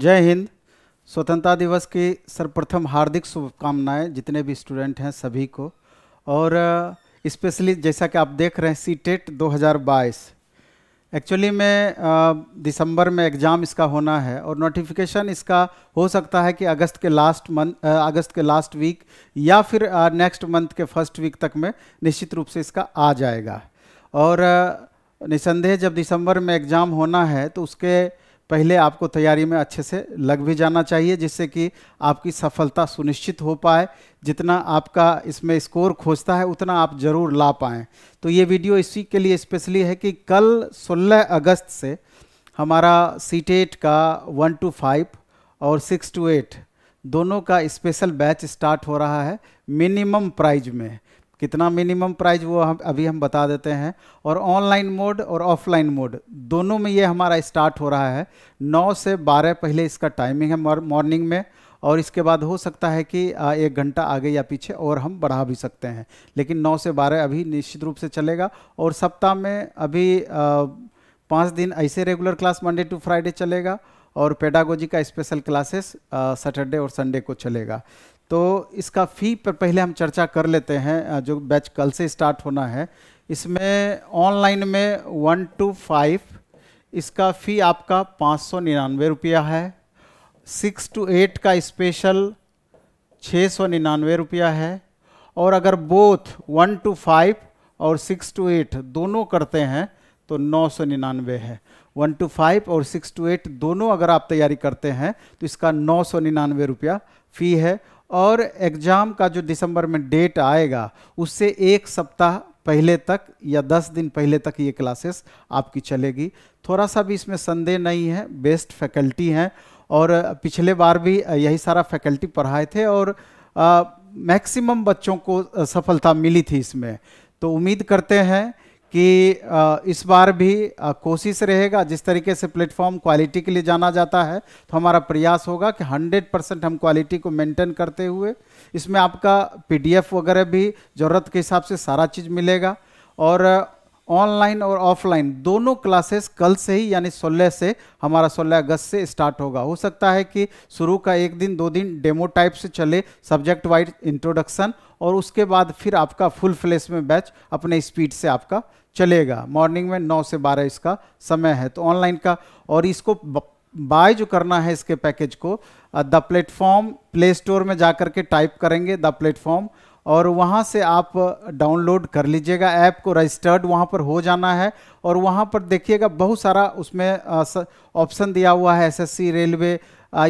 जय हिंद स्वतंत्रता दिवस की सर्वप्रथम हार्दिक शुभकामनाएं जितने भी स्टूडेंट हैं सभी को और स्पेशली जैसा कि आप देख रहे हैं सी टेट दो एक्चुअली में दिसंबर में एग्ज़ाम इसका होना है और नोटिफिकेशन इसका हो सकता है कि अगस्त के लास्ट मंथ अगस्त के लास्ट वीक या फिर नेक्स्ट मंथ के फर्स्ट वीक तक में निश्चित रूप से इसका आ जाएगा और निसंदेह जब दिसंबर में एग्ज़ाम होना है तो उसके पहले आपको तैयारी में अच्छे से लग भी जाना चाहिए जिससे कि आपकी सफलता सुनिश्चित हो पाए जितना आपका इसमें स्कोर खोजता है उतना आप ज़रूर ला पाएँ तो ये वीडियो इसी के लिए स्पेशली है कि कल 16 अगस्त से हमारा टेट का वन टू फाइव और सिक्स टू एट दोनों का स्पेशल बैच स्टार्ट हो रहा है मिनिमम प्राइज में कितना मिनिमम प्राइस वो हम अभी हम बता देते हैं और ऑनलाइन मोड और ऑफलाइन मोड दोनों में ये हमारा स्टार्ट हो रहा है 9 से 12 पहले इसका टाइमिंग है मॉर्निंग में और इसके बाद हो सकता है कि एक घंटा आगे या पीछे और हम बढ़ा भी सकते हैं लेकिन 9 से 12 अभी निश्चित रूप से चलेगा और सप्ताह में अभी पाँच दिन ऐसे regular class Monday to Friday चलेगा और पेडागोजी का स्पेशल क्लासेस सैटरडे और संडे को चलेगा तो इसका फ़ी पर पहले हम चर्चा कर लेते हैं जो बैच कल से स्टार्ट होना है इसमें ऑनलाइन में वन टू फाइव इसका फ़ी आपका पाँच सौ निन्यानवे रुपया है सिक्स टू एट का स्पेशल छः सौ निन्यानवे रुपया है और अगर बोथ वन टू फाइव और सिक्स टू एट दोनों करते हैं तो नौ सौ निन्यानवे है वन टू फाइव और सिक्स टू एट दोनों अगर आप तैयारी करते हैं तो इसका नौ सौ निन्यानवे रुपया फ़ी है और एग्ज़ाम का जो दिसंबर में डेट आएगा उससे एक सप्ताह पहले तक या दस दिन पहले तक ये क्लासेस आपकी चलेगी थोड़ा सा भी इसमें संदेह नहीं है बेस्ट फैकल्टी हैं और पिछले बार भी यही सारा फैकल्टी पढ़ाए थे और मैक्सिमम बच्चों को सफलता मिली थी इसमें तो उम्मीद करते हैं कि इस बार भी कोशिश रहेगा जिस तरीके से प्लेटफॉर्म क्वालिटी के लिए जाना जाता है तो हमारा प्रयास होगा कि 100 परसेंट हम क्वालिटी को मेंटेन करते हुए इसमें आपका पीडीएफ वगैरह भी ज़रूरत के हिसाब से सारा चीज़ मिलेगा और ऑनलाइन और ऑफलाइन दोनों क्लासेस कल से ही यानी 16 से हमारा 16 अगस्त से स्टार्ट होगा हो सकता है कि शुरू का एक दिन दो दिन डेमो टाइप से चले सब्जेक्ट वाइज इंट्रोडक्शन और उसके बाद फिर आपका फुल फ्लेस में बैच अपने स्पीड से आपका चलेगा मॉर्निंग में 9 से 12 इसका समय है तो ऑनलाइन का और इसको बाय जो करना है इसके पैकेज को द प्लेटफॉर्म प्ले स्टोर में जा करके टाइप करेंगे द प्लेटफॉर्म और वहाँ से आप डाउनलोड कर लीजिएगा ऐप को रजिस्टर्ड वहाँ पर हो जाना है और वहाँ पर देखिएगा बहुत सारा उसमें ऑप्शन दिया हुआ है एसएससी रेलवे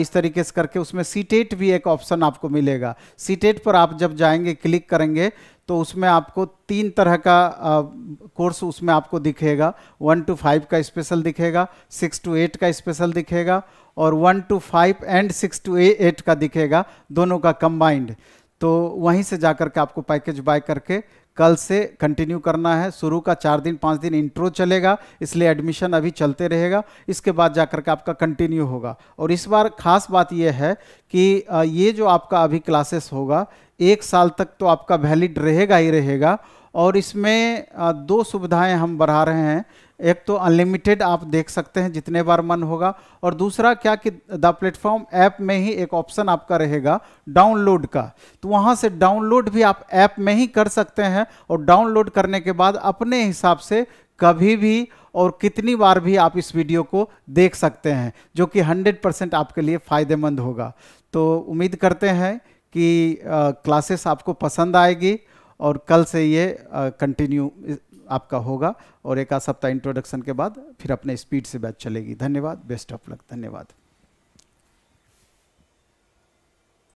इस तरीके से करके उसमें सीटेट भी एक ऑप्शन आपको मिलेगा सीटेट पर आप जब जाएंगे क्लिक करेंगे तो उसमें आपको तीन तरह का कोर्स उसमें आपको दिखेगा वन टू फाइव का स्पेशल दिखेगा सिक्स टू एट का स्पेशल दिखेगा और one two five and six two eight का दिखेगा दोनों का कंबाइंड तो वहीं से जा करके आपको पैकेज बाय करके कल से कंटिन्यू करना है शुरू का चार दिन पाँच दिन इंट्रो चलेगा इसलिए एडमिशन अभी चलते रहेगा इसके बाद जा करके आपका कंटिन्यू होगा और इस बार खास बात यह है कि ये जो आपका अभी क्लासेस होगा एक साल तक तो आपका वैलिड रहेगा ही रहेगा और इसमें दो सुविधाएं हम बढ़ा रहे हैं एक तो अनलिमिटेड आप देख सकते हैं जितने बार मन होगा और दूसरा क्या कि द प्लेटफॉर्म ऐप में ही एक ऑप्शन आपका रहेगा डाउनलोड का तो वहाँ से डाउनलोड भी आप ऐप में ही कर सकते हैं और डाउनलोड करने के बाद अपने हिसाब से कभी भी और कितनी बार भी आप इस वीडियो को देख सकते हैं जो कि 100 परसेंट आपके लिए फ़ायदेमंद होगा तो उम्मीद करते हैं कि क्लासेस आपको पसंद आएगी और कल से ये कंटिन्यू आपका होगा और एक आध सप्ताह इंट्रोडक्शन के बाद फिर अपने स्पीड से बैच चलेगी धन्यवाद बेस्ट ऑफ लक धन्यवाद